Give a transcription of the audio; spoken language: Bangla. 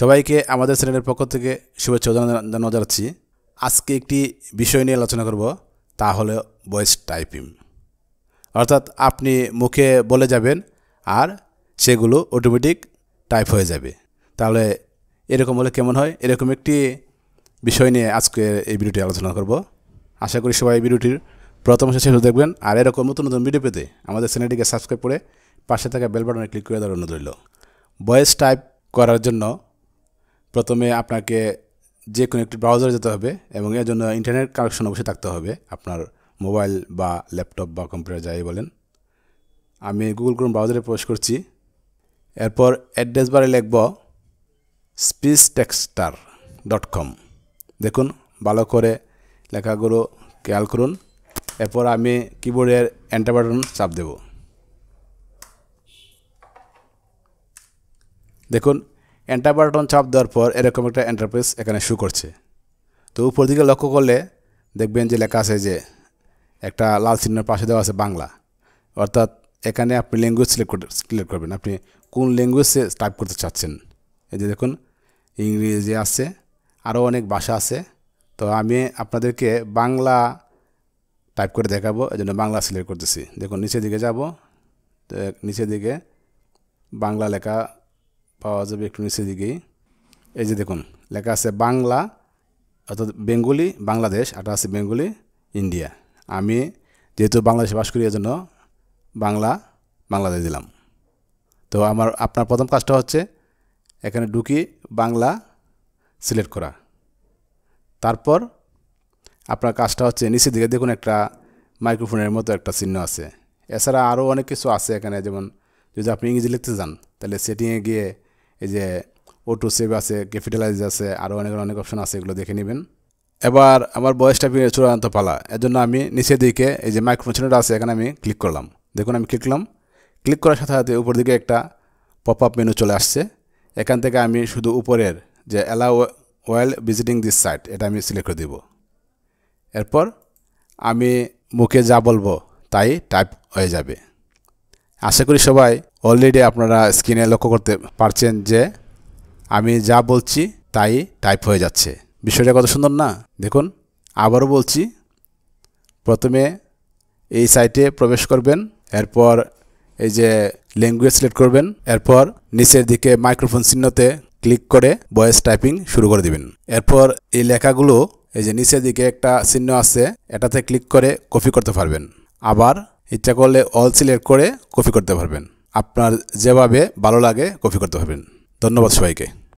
সবাইকে আমাদের চ্যানেলের পক্ষ থেকে শুভেচ্ছা জানানো যাচ্ছি আজকে একটি বিষয় নিয়ে আলোচনা করব তা হলো ভয়েস টাইপিং অর্থাৎ আপনি মুখে বলে যাবেন আর সেগুলো অটোমেটিক টাইপ হয়ে যাবে তাহলে এরকম হলে কেমন হয় এরকম একটি বিষয় নিয়ে আজকে এই ভিডিওটি আলোচনা করব আশা করি সবাই এই ভিডিওটির প্রথম শেষ দেখবেন আর এরকম নতুন নতুন ভিডিও পেতে আমাদের চ্যানেলটিকে সাবস্ক্রাইব করে পাশে থাকা বেল বাটনে ক্লিক করে দেওয়ার অনুরোধ রইল ভয়েস টাইপ করার জন্য প্রথমে আপনাকে যে কোনো একটি ব্রাউজারে যেতে হবে এবং এর জন্য ইন্টারনেট কানেকশন অবশ্যই থাকতে হবে আপনার মোবাইল বা ল্যাপটপ বা কম্পিউটার যাই বলেন আমি গুগল ক্রোম ব্রাউজারে প্রবেশ করছি এরপর অ্যাড্রেস বারে লিখব স্পিচ টেক্সটার ডট কম দেখুন ভালো করে লেখাগুলো খেয়াল করুন এরপর আমি কিবোর্ডের এন্টার বাটন চাপ দেব দেখুন এন্টার বাটন চাপ দেওয়ার পর এরকম একটা এন্টারপ্রেস এখানে শুরু করছে তো উপর দিকে লক্ষ্য করলে দেখবেন যে লেখা আছে যে একটা লাল চিহ্নের পাশে দেওয়া আছে বাংলা অর্থাৎ এখানে আপনি ল্যাঙ্গুয়েজ সিলেক্ট সিলেক্ট করবেন আপনি কোন ল্যাঙ্গুয়েজে টাইপ করতে চাচ্ছেন এই যে দেখুন ইংরেজি আছে আরও অনেক ভাষা আছে তো আমি আপনাদেরকে বাংলা টাইপ করে দেখাবো এই জন্য বাংলা সিলেক্ট করতেছি দেখুন নিচের দিকে যাব তো নিচের দিকে বাংলা লেখা পাওয়া যাবে একটু নিচের দিকেই এই যে দেখুন লেখা আছে বাংলা অর্থাৎ বেঙ্গলি বাংলাদেশ আর আছে বেঙ্গলি ইন্ডিয়া আমি যেহেতু বাংলাদেশে বাস করি জন্য বাংলা বাংলাদেশ দিলাম তো আমার আপনার প্রথম কাজটা হচ্ছে এখানে ঢুকি বাংলা সিলেক্ট করা তারপর আপনার কাজটা হচ্ছে নিচের দিকে দেখুন একটা মাইক্রোফোনের মতো একটা চিহ্ন আছে এছাড়া আরও অনেক কিছু আছে এখানে যেমন যদি আপনি ইংরেজি লিখতে চান তাহলে সেটিংয়ে গিয়ে এই যে অটো সেভ আছে ক্যাপিটালাইজ আছে আরও অনেক অনেক অপশন আছে এগুলো দেখে নেবেন এবার আমার বয়সটা চূড়ান্ত পালা এর জন্য আমি নিচের দিকে এই যে মাইক্রোফোনটা আছে এখানে আমি ক্লিক করলাম দেখুন আমি ক্লিক করলাম ক্লিক করার সাথে সাথে উপর দিকে একটা পপ আপ মেনু চলে আসছে এখান থেকে আমি শুধু উপরের যে allow while visiting this site এটা আমি সিলেক্ট করে দিব এরপর আমি মুখে যা বলবো তাই টাইপ হয়ে যাবে আশা করি সবাই অলরেডি আপনারা স্ক্রিনে লক্ষ্য করতে পারছেন যে আমি যা বলছি তাই টাইপ হয়ে যাচ্ছে বিষয়টা কত সুন্দর না দেখুন আবারও বলছি প্রথমে এই সাইটে প্রবেশ করবেন এরপর এই যে ল্যাঙ্গুয়েজ সিলেক্ট করবেন এরপর নিচের দিকে মাইক্রোফোন চিহ্নতে ক্লিক করে ভয়েস টাইপিং শুরু করে দিবেন এরপর এই লেখাগুলো এই যে নিচের দিকে একটা চিহ্ন আছে এটাতে ক্লিক করে কপি করতে পারবেন আবার ইচ্ছা করলে অল সিলেক্ট করে কপি করতে পারবেন আপনার যেভাবে ভালো লাগে কপি করতে পারবেন ধন্যবাদ সবাইকে